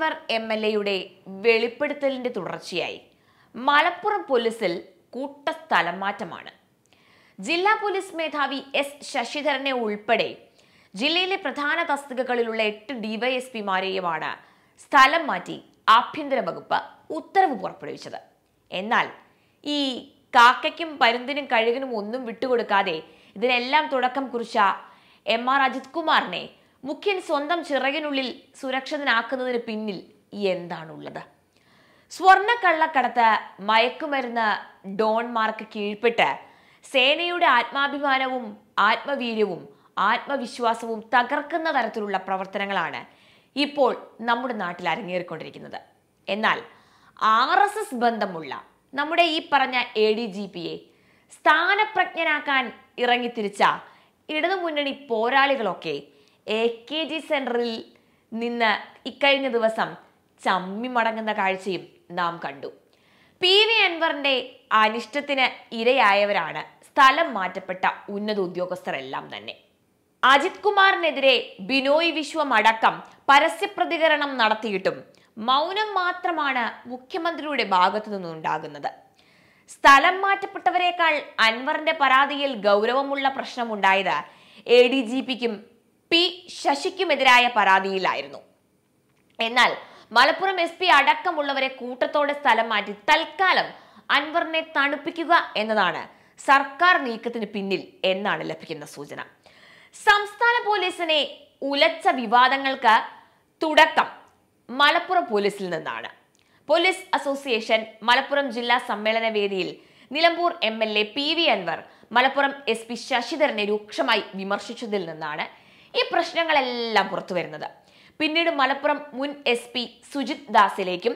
Anwar M L എയുടെ വെളിപ്പെടുത്തലിൻ്റെ തുടർച്ചയായി മലപ്പുറം പോലീസിൽ കൂട്ട സ്ഥലം മാറ്റമാണ് ജില്ലാ പോലീസ് മേധാവി എസ് ശശിധരനെ ഉൾപ്പെടെ ജില്ലയിലെ പ്രധാന തസ്തികകളിലുള്ള എട്ട് ഡിവൈഎസ്പിമാരെയുമാണ് സ്ഥലം മാറ്റി ആഭ്യന്തര വകുപ്പ് ഉത്തരവ് പുറപ്പെടുവിച്ചത് എന്നാൽ ഈ കാക്കയ്ക്കും പരുന്തിനും കഴുകനും ഒന്നും വിട്ടുകൊടുക്കാതെ ഇതിനെല്ലാം തുടക്കം കുറിച്ച എം ആർ അജിത് കുമാറിനെ മുഖ്യൻ സ്വന്തം ചിറകിനുള്ളിൽ സുരക്ഷിതനാക്കുന്നതിന് പിന്നിൽ എന്താണുള്ളത് കള്ളക്കടത്ത് മയക്കുമരുന്ന് ഡോൺമാർക്ക് കീഴ്പ്പെട്ട് സേനയുടെ ആത്മാഭിമാനവും ആത്മവീര്യവും ആത്മവിശ്വാസവും തകർക്കുന്ന തരത്തിലുള്ള പ്രവർത്തനങ്ങളാണ് ഇപ്പോൾ നമ്മുടെ നാട്ടിൽ അരങ്ങേറിക്കൊണ്ടിരിക്കുന്നത് എന്നാൽ ആർ എസ് എസ് ബന്ധമുള്ള നമ്മുടെ ഈ പറഞ്ഞ എ ഡി ജി പിയെ സ്ഥാനപ്രജ്ഞനാക്കാൻ ഇറങ്ങിത്തിരിച്ച ഇടതുമുന്നണി പോരാളികളൊക്കെ എ കെ ജി സെൻറ്ററിൽ നിന്ന് ഇക്കഴിഞ്ഞ ദിവസം ചമ്മി മടങ്ങുന്ന കാഴ്ചയും നാം കണ്ടു പി വി അൻവറിന്റെ അനിഷ്ടത്തിന് ഇരയായവരാണ് സ്ഥലം മാറ്റപ്പെട്ട ഉന്നത ഉദ്യോഗസ്ഥരെല്ലാം തന്നെ അജിത് കുമാറിനെതിരെ ബിനോയ് വിശ്വം അടക്കം പരസ്യ പ്രതികരണം നടത്തിയിട്ടും മൗനം മാത്രമാണ് മുഖ്യമന്ത്രിയുടെ ഭാഗത്തു നിന്നുണ്ടാകുന്നത് സ്ഥലം മാറ്റപ്പെട്ടവരെക്കാൾ അൻവറിന്റെ പരാതിയിൽ ഗൗരവമുള്ള പ്രശ്നമുണ്ടായത് എ ഡി ജി പിക്കും പി ശശിക്കുമെതിരായ പരാതിയിലായിരുന്നു എന്നാൽ മലപ്പുറം എസ് പി അടക്കമുള്ളവരെ കൂട്ടത്തോടെ സ്ഥലം മാറ്റി തൽക്കാലം അൻവറിനെ തണുപ്പിക്കുക എന്നതാണ് സർക്കാർ നീക്കത്തിന് പിന്നിൽ എന്നാണ് ലഭിക്കുന്ന സൂചന സംസ്ഥാന പോലീസിനെ ഉലച്ച വിവാദങ്ങൾക്ക് തുടക്കം മലപ്പുറം പോലീസിൽ നിന്നാണ് പോലീസ് അസോസിയേഷൻ മലപ്പുറം ജില്ലാ സമ്മേളന വേദിയിൽ Nilambur M L A P V Anvar Malappuram S P ശശിധരനെ രൂക്ഷമായി വിമർശിച്ചതിൽ നിന്നാണ് ഈ പ്രശ്നങ്ങളെല്ലാം പുറത്തു വരുന്നത് പിന്നീട് മലപ്പുറം മുൻ എസ് പി സുജിത് ദാസിലേക്കും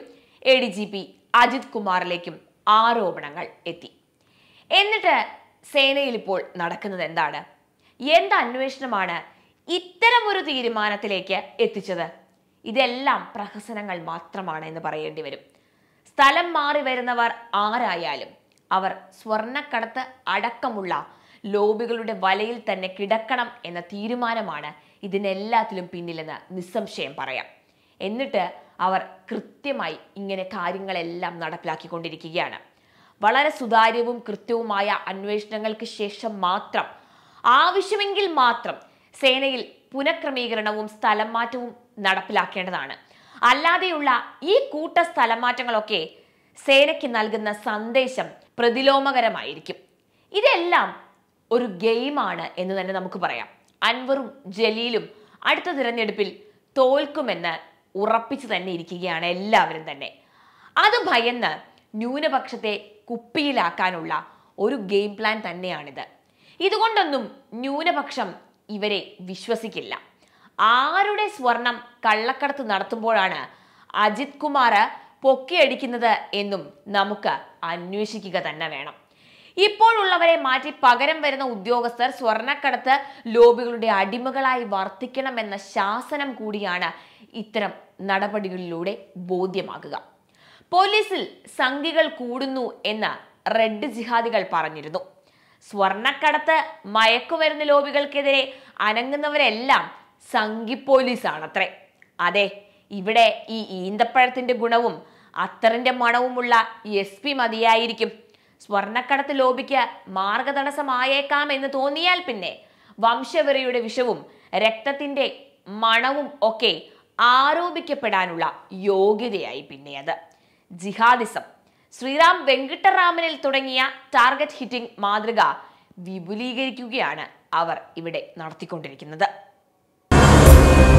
A D G P Ajith കുമാറിലേക്കും ആരോപണങ്ങൾ എത്തി എന്നിട്ട് സേനയിൽ ഇപ്പോൾ നടക്കുന്നത് എന്താണ് എന്ത് അന്വേഷണമാണ് ഇത്തരമൊരു തീരുമാനത്തിലേക്ക് എത്തിച്ചത് ഇതെല്ലാം പ്രഹസനങ്ങൾ മാത്രമാണ് എന്ന് പറയേണ്ടി വരും സ്ഥലം മാറി വരുന്നവർ ആരായാലും അവർ സ്വർണ്ണക്കടത്ത് അടക്കമുള്ള ലോബികളുടെ വലയിൽ തന്നെ കിടക്കണം എന്ന തീരുമാനമാണ് ഇതിനെല്ലാത്തിലും പിന്നിലെന്ന് നിസ്സംശയം പറയാം എന്നിട്ട് അവർ കൃത്യമായി ഇങ്ങനെ കാര്യങ്ങളെല്ലാം നടപ്പിലാക്കിക്കൊണ്ടിരിക്കുകയാണ് വളരെ സുതാര്യവും കൃത്യവുമായ അന്വേഷണങ്ങൾക്ക് ശേഷം മാത്രം ആവശ്യമെങ്കിൽ മാത്രം സേനയിൽ പുനഃക്രമീകരണവും സ്ഥലം മാറ്റവും നടപ്പിലാക്കേണ്ടതാണ് അല്ലാതെയുള്ള ഈ കൂട്ട സ്ഥലമാറ്റങ്ങളൊക്കെ സേനയ്ക്ക് നൽകുന്ന സന്ദേശം പ്രതിലോമകരമായിരിക്കും ഇതെല്ലാം ഒരു ഗെയിമാണ് എന്ന് തന്നെ നമുക്ക് പറയാം അൻവറും ജലീലും അടുത്ത തിരഞ്ഞെടുപ്പിൽ തോൽക്കുമെന്ന് ഉറപ്പിച്ചു തന്നെ ഇരിക്കുകയാണ് എല്ലാവരും തന്നെ അത് ഭയന്ന് ന്യൂനപക്ഷത്തെ കുപ്പിയിലാക്കാനുള്ള ഒരു ഗെയിം പ്ലാൻ തന്നെയാണിത് ഇതുകൊണ്ടൊന്നും ന്യൂനപക്ഷം ഇവരെ വിശ്വസിക്കില്ല ആരുടെ സ്വർണം കള്ളക്കടത്ത് നടത്തുമ്പോഴാണ് അജിത് കുമാർ പൊക്കിയടിക്കുന്നത് എന്നും നമുക്ക് അന്വേഷിക്കുക തന്നെ വേണം ഇപ്പോഴുള്ളവരെ മാറ്റി പകരം വരുന്ന ഉദ്യോഗസ്ഥർ സ്വർണക്കടത്ത് ലോബികളുടെ അടിമകളായി വർത്തിക്കണമെന്ന ശാസനം കൂടിയാണ് ഇത്തരം നടപടികളിലൂടെ ബോധ്യമാകുക പോലീസിൽ സംഖ്യകൾ കൂടുന്നു എന്ന് റെഡ് ജിഹാദികൾ പറഞ്ഞിരുന്നു സ്വർണക്കടത്ത് മയക്കുമരുന്ന് ലോബികൾക്കെതിരെ അനങ്ങുന്നവരെല്ലാം സംഘി പോലീസാണത്രേ അതെ ഇവിടെ ഈ ഈന്തപ്പഴത്തിന്റെ ഗുണവും അത്തറിന്റെ മണവുമുള്ള എസ് പി മതിയായിരിക്കും സ്വർണക്കടത്ത് ലോബിക്ക് മാർഗതടസ്സമായേക്കാം എന്ന് തോന്നിയാൽ പിന്നെ വംശവെറിയുടെ വിഷവും രക്തത്തിൻ്റെ മണവും ഒക്കെ ആരോപിക്കപ്പെടാനുള്ള യോഗ്യതയായി പിന്നെ അത് ജിഹാദിസം ശ്രീറാം വെങ്കിട്ടറാമനിൽ തുടങ്ങിയ ടാർഗറ്റ് ഹിറ്റിംഗ് മാതൃക വിപുലീകരിക്കുകയാണ് അവർ ഇവിടെ നടത്തിക്കൊണ്ടിരിക്കുന്നത്